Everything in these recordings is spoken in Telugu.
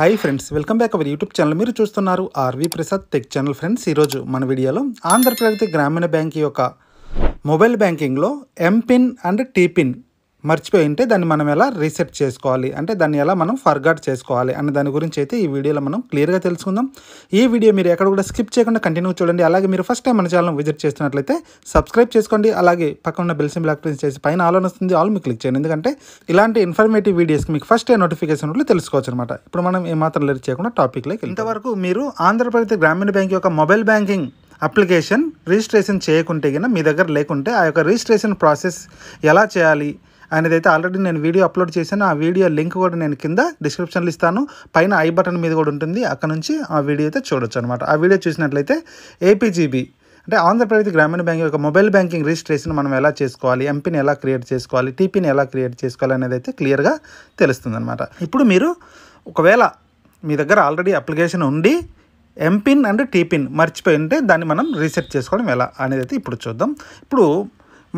hi friends welcome back our YouTube channel మీరు చూస్తున్నారు R V Prasad tech channel friends ఈరోజు మన వీడియోలో ఆంధ్రప్రగతి గ్రామీణ బ్యాంక్ యొక్క మొబైల్ బ్యాంకింగ్లో ఎంపిన్ అండ్ టీపిన్ మర్చిపోయి ఉంటే దాన్ని మనం ఎలా రీసెట్ చేసుకోవాలి అంటే దాన్ని ఎలా మనం ఫర్గాట్ చేసుకోవాలి అన్న దాని గురించి అయితే ఈ వీడియోలో మనం క్లియర్గా తెలుసుకుందాం ఈ వీడియో మీరు ఎక్కడ కూడా స్కిప్ చేయకుండా కంటిన్యూ చూడండి అలాగే మీరు ఫస్ట్ టైం మన ఛానల్ విజిట్ చేస్తున్నట్లయితే సబ్స్క్రైబ్ చేసుకోండి అలాగే పక్కన ఉన్న బెల్ బ్లాక్ యాక్టివేట్ చేసి పైన ఆల్ వస్తుంది ఆల్ మీకు క్లిక్ చేయండి ఎందుకంటే ఇలాంటి ఇన్ఫర్మేటివ్ వీడియోస్కి మీకు ఫస్ట్ టైం నోటిఫికేషన్ కూడా తెలుసుకోవచ్చు అనమాట ఇప్పుడు మనం ఏమాత్రం లేదు చేయకుండా టాపిక్లోకి ఇంతవరకు మీరు ఆంధ్రప్రదేశ్ గ్రామీణ బ్యాంక్ యొక్క మొబైల్ బ్యాంకింగ్ అప్లికేషన్ రిజిస్ట్రేషన్ చేయకుంటే కనుక మీ దగ్గర లేకుంటే ఆ యొక్క రిజిస్ట్రేషన్ ప్రాసెస్ ఎలా చేయాలి ఆయనదైతే ఆల్రెడీ నేను వీడియో అప్లోడ్ చేశాను ఆ వీడియో లింక్ కూడా నేను కింద డిస్క్రిప్షన్లో ఇస్తాను పైన ఐ బటన్ మీద కూడా ఉంటుంది అక్కడ నుంచి ఆ వీడియో అయితే చూడొచ్చు అనమాట ఆ వీడియో చూసినట్లయితే ఏపీజీబీ అంటే ఆంధ్రప్రదేశ్ గ్రామీణ బ్యాంక్ యొక్క మొబైల్ బ్యాంకింగ్ రిజిస్ట్రేషన్ మనం ఎలా చేసుకోవాలి ఎంపీని ఎలా క్రియేట్ చేసుకోవాలి టీపీని ఎలా క్రియేట్ చేసుకోవాలి అనేది అయితే క్లియర్గా తెలుస్తుంది అనమాట ఇప్పుడు మీరు ఒకవేళ మీ దగ్గర ఆల్రెడీ అప్లికేషన్ ఉండి ఎంపిన్ అండ్ టీపిన్ మర్చిపోయి ఉంటే దాన్ని మనం రీసెట్ చేసుకోవడం ఎలా అనేది అయితే ఇప్పుడు చూద్దాం ఇప్పుడు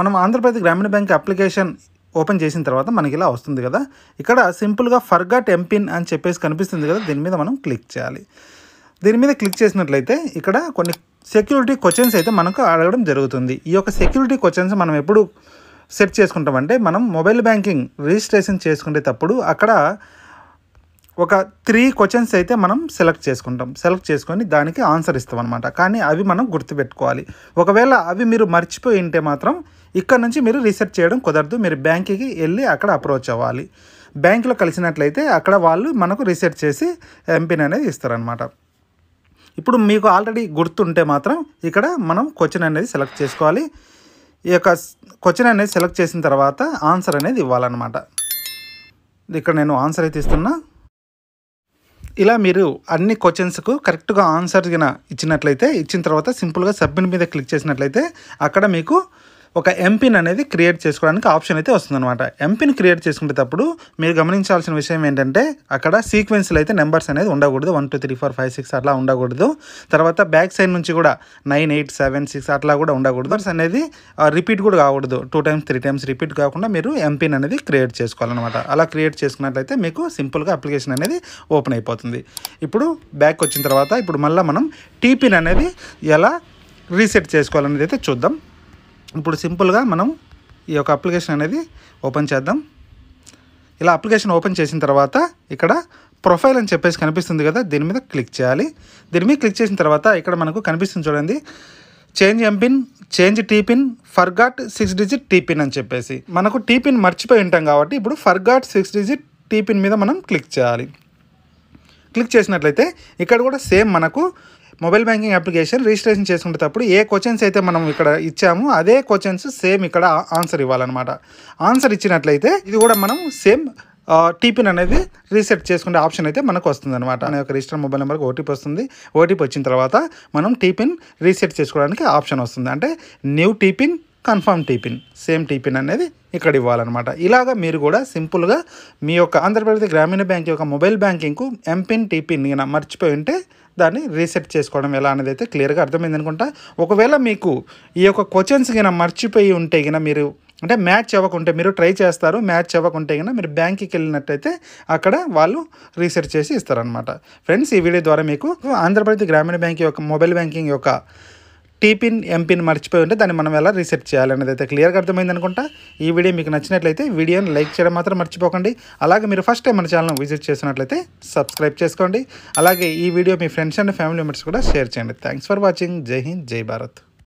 మనం Andhra Pradesh Grameena bank application open చేసిన తర్వాత మనకి ఇలా వస్తుంది కదా ఇక్కడ సింపుల్గా ఫర్గాట్ ఎంపిన్ అని చెప్పేసి కనిపిస్తుంది కదా దీని మీద మనం క్లిక్ చేయాలి దీని మీద క్లిక్ చేసినట్లయితే ఇక్కడ కొన్ని సెక్యూరిటీ క్వశ్చన్స్ అయితే మనకు అడగడం జరుగుతుంది ఈ యొక్క సెక్యూరిటీ క్వశ్చన్స్ మనం ఎప్పుడు సెట్ చేసుకుంటామంటే మనం మొబైల్ బ్యాంకింగ్ రిజిస్ట్రేషన్ చేసుకునేటప్పుడు అక్కడ ఒక త్రీ క్వశ్చన్స్ అయితే మనం సెలెక్ట్ చేసుకుంటాం సెలెక్ట్ చేసుకొని దానికి ఆన్సర్ ఇస్తాం అనమాట కానీ అవి మనం గుర్తుపెట్టుకోవాలి ఒకవేళ అవి మీరు మర్చిపోయి ఉంటే మాత్రం ఇక్కడ నుంచి మీరు రీసెర్చ్ చేయడం కుదరదు మీరు బ్యాంక్కి వెళ్ళి అక్కడ అప్రోచ్ అవ్వాలి బ్యాంకులో కలిసినట్లయితే అక్కడ వాళ్ళు మనకు రీసెర్చ్ చేసి ఎంపీని అనేది ఇస్తారనమాట ఇప్పుడు మీకు ఆల్రెడీ గుర్తుంటే మాత్రం ఇక్కడ మనం క్వశ్చన్ అనేది సెలెక్ట్ చేసుకోవాలి ఈ యొక్క క్వశ్చన్ అనేది సెలెక్ట్ చేసిన తర్వాత ఆన్సర్ అనేది ఇవ్వాలన్నమాట ఇక్కడ నేను ఆన్సర్ అయితే ఇస్తున్నా ఇలా మీరు అన్ని క్వశ్చన్స్కు కరెక్ట్గా ఆన్సర్గా ఇచ్చినట్లయితే ఇచ్చిన తర్వాత సింపుల్గా సబ్మిట్ మీద క్లిక్ చేసినట్లయితే అక్కడ మీకు ఒక ఎంపిన్ అనేది క్రియేట్ చేసుకోవడానికి ఆప్షన్ అయితే వస్తుందన్నమాట ఎంపిన్ క్రియేట్ చేసుకునేటప్పుడు మీరు గమనించాల్సిన విషయం ఏంటంటే అక్కడ సీక్వెన్స్లో అయితే నెంబర్స్ అనేది ఉండకూడదు one two three four five six అట్లా ఉండకూడదు తర్వాత బ్యాక్ సైడ్ నుంచి కూడా నైన్ ఎయిట్ సెవెన్ సిక్స్ అట్లా కూడా ఉండకూడదు నెంబర్స్ అనేది రిపీట్ కూడా కాకూడదు two times three times repeat కాకుండా మీరు ఎంపిన్ అనేది క్రియేట్ చేసుకోవాలన్నమాట అలా క్రియేట్ చేసుకున్నట్లయితే మీకు సింపుల్గా అప్లికేషన్ అనేది ఓపెన్ అయిపోతుంది ఇప్పుడు బ్యాక్ వచ్చిన తర్వాత ఇప్పుడు మళ్ళీ మనం టీపిన్ అనేది ఎలా రీసెట్ చేసుకోవాలనేది అయితే చూద్దాం ఇప్పుడు సింపుల్గా మనం ఈ యొక్క అప్లికేషన్ అనేది ఓపెన్ చేద్దాం ఇలా అప్లికేషన్ ఓపెన్ చేసిన తర్వాత ఇక్కడ ప్రొఫైల్ అని చెప్పేసి కనిపిస్తుంది కదా దీని మీద క్లిక్ చేయాలి దీని మీద క్లిక్ చేసిన తర్వాత ఇక్కడ మనకు కనిపిస్తుంది చూడండి change MPIN change TPIN forgot six digit TPIN అని చెప్పేసి మనకు టీపిన్ మర్చిపోయి ఉంటాం కాబట్టి ఇప్పుడు ఫర్గాట్ సిక్స్ డిజిట్ టీపిన్ మీద మనం క్లిక్ చేయాలి క్లిక్ చేసినట్లయితే ఇక్కడ కూడా సేమ్ మనకు మొబైల్ బ్యాంకింగ్ అప్లికేషన్ రిజిస్ట్రేషన్ చేసుకునేటప్పుడు ఏ క్వశ్చన్స్ అయితే మనం ఇక్కడ ఇచ్చామో అదే క్వశ్చన్స్ సేమ్ ఇక్కడ ఆన్సర్ ఇవ్వాలన్నమాట ఆన్సర్ ఇచ్చినట్లయితే ఇది కూడా మనం సేమ్ టీపిన్ అనేది రీసెట్ చేసుకునే ఆప్షన్ అయితే మనకు వస్తుంది అనమాట మన యొక్క రిజిస్టర్ మొబైల్ నెంబర్కి ఓటీపీ వస్తుంది ఓటీపీ వచ్చిన తర్వాత మనం టీపిన్ రీసెట్ చేసుకోవడానికి ఆప్షన్ వస్తుంది అంటే new TPIN confirm TPIN same TPIN అనేది ఇక్కడ ఇవ్వాలన్నమాట ఇలాగ మీరు కూడా సింపుల్గా మీ యొక్క ఆంధ్రప్రదేశ్ గ్రామీణ బ్యాంక్ యొక్క మొబైల్ బ్యాంకింగ్కు ఎంపిన్ టీపిన్ ఇక మర్చిపోయి ఉంటే దాన్ని రీసెట్ చేసుకోవడం ఎలా అనేది అయితే క్లియర్గా అర్థమైంది అనుకుంటా ఒకవేళ మీకు ఈ యొక్క క్వశ్చన్స్ కింద మర్చిపోయి ఉంటే కింద మీరు అంటే మ్యాచ్ అవ్వకుంటే మీరు ట్రై చేస్తారు మ్యాచ్ అవ్వకుంటే కనుక మీరు బ్యాంక్కి వెళ్ళినట్టయితే అక్కడ వాళ్ళు రీసెర్చ్ చేసి ఇస్తారనమాట ఫ్రెండ్స్ ఈ వీడియో ద్వారా మీకు ఆంధ్రప్రదేశ్ గ్రామీణ బ్యాంక్ యొక్క మొబైల్ బ్యాంకింగ్ యొక్క టీపిన్ ఎంపిన్ మర్చిపోయి ఉంటే దాన్ని మనం ఎలా రీసెట్ అనేది అయితే క్లియర్గా అర్థమైంది అనుకుంటా ఈ వీడియో మీకు నచ్చినట్లయితే వీడియోని లైక్ చేయడం మాత్రం మర్చిపోకండి అలాగే మీరు ఫస్ట్ టైం మన ఛానల్ విజిట్ చేసినట్లయితే సబ్స్క్రైబ్ చేసుకోండి అలాగే ఈ వీడియో మీ ఫ్రెండ్స్ అండ్ ఫ్యామిలీ మెంబర్స్ కూడా షేర్ చేయండి thanks for watching Jai Hind జై భారత్